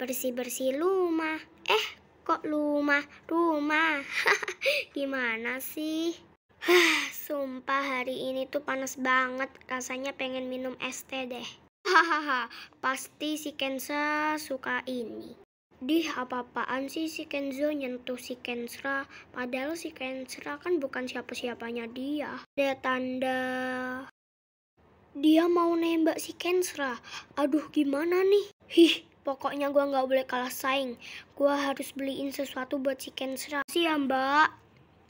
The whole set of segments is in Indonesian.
Bersih-bersih rumah. Eh, kok rumah? Rumah. Gimana sih? Sumpah hari ini tuh panas banget. Rasanya pengen minum es teh deh. Hahaha, pasti si Kensa suka ini di apa-apaan sih si Kenzo nyentuh si Kensra? Padahal si Kensra kan bukan siapa-siapanya dia. Ada tanda... Dia mau nembak si Kensra. Aduh, gimana nih? Hih, pokoknya gua nggak boleh kalah saing. Gua harus beliin sesuatu buat si Kensra. Si ya, mbak.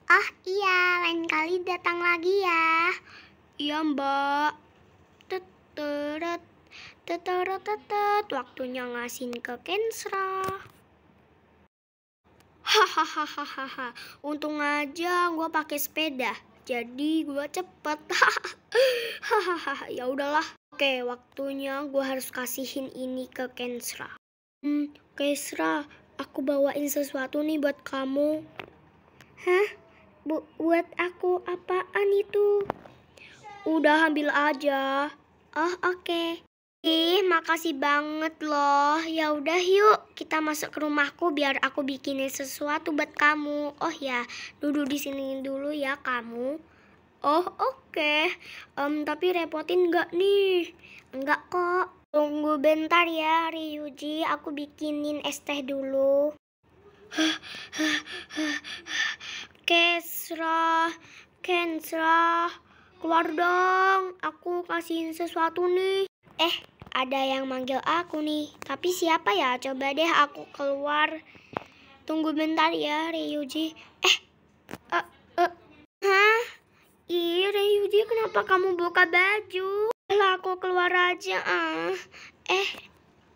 Ah, iya. Lain kali datang lagi ya. Iya, mbak. Teteret tetet, waktunya ngasin ke Kensra. Hahaha, untung aja gue pakai sepeda, jadi gue cepet. Hahaha, ya udahlah. Oke, waktunya gue harus kasihin ini ke Kensra. Hmm, Kensra, aku bawain sesuatu nih buat kamu. Hah? Bu buat aku apaan itu? Udah ambil aja. Oh, oke. Okay. Ih, makasih banget loh. Ya udah yuk, kita masuk ke rumahku biar aku bikinin sesuatu buat kamu. Oh ya, duduk di sini dulu ya kamu. Oh oke, okay. um, tapi repotin nggak nih? Nggak kok. Tunggu bentar ya Ryuji, aku bikinin es teh dulu. Kesra, Kensra, keluar dong. Aku kasihin sesuatu nih. Eh, ada yang manggil aku nih, tapi siapa ya? Coba deh aku keluar. Tunggu bentar ya, Ryuji. Eh, uh, uh. Hah? Ih, Ryuji kenapa kamu buka baju? Lah, aku keluar aja ah. Eh,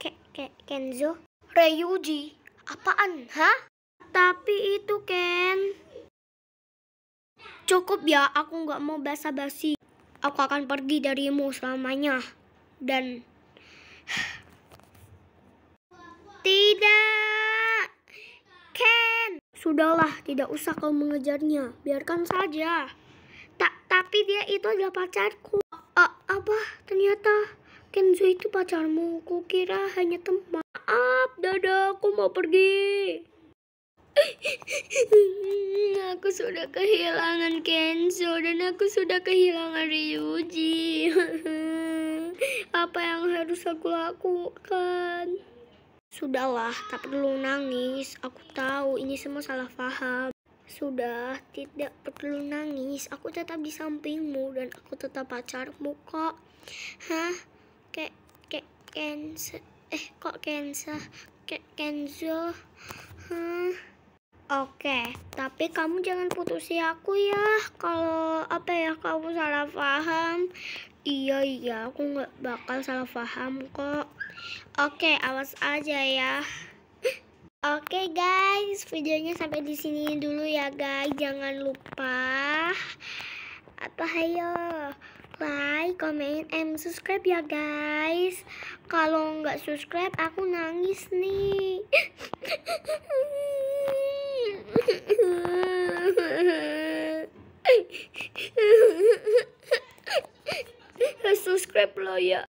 ke, ke Kenzo. Ryuji, apaan, hah? Tapi itu Ken. Cukup ya, aku nggak mau basa-basi. Aku akan pergi darimu selamanya. Dan tidak. Ken. Sudahlah, tidak usah kau mengejarnya. Biarkan saja. Tak, tapi dia itu adalah pacarku. A apa? Ternyata Kenzo itu pacarmu. Kukira hanya teman. Maaf, dada, aku mau pergi. aku sudah kehilangan Kenzo dan aku sudah kehilangan Ryuji. apa yang harus aku lakukan? Sudahlah, tak perlu nangis. Aku tahu ini semua salah paham. Sudah, tidak perlu nangis. Aku tetap di sampingmu dan aku tetap pacarmu kok. Hah? Kek, kek, Kenzo. Eh, kok Kenzo? Kek, kenzo? Hah? Oke, tapi kamu jangan putusi aku ya. Kalau apa ya kamu salah paham, Iya iya aku nggak bakal salah paham kok Oke awas aja ya Oke guys videonya sampai di sini dulu ya guys Jangan lupa apa hayo like, comment, and subscribe ya guys Kalau nggak subscribe aku nangis nih yeah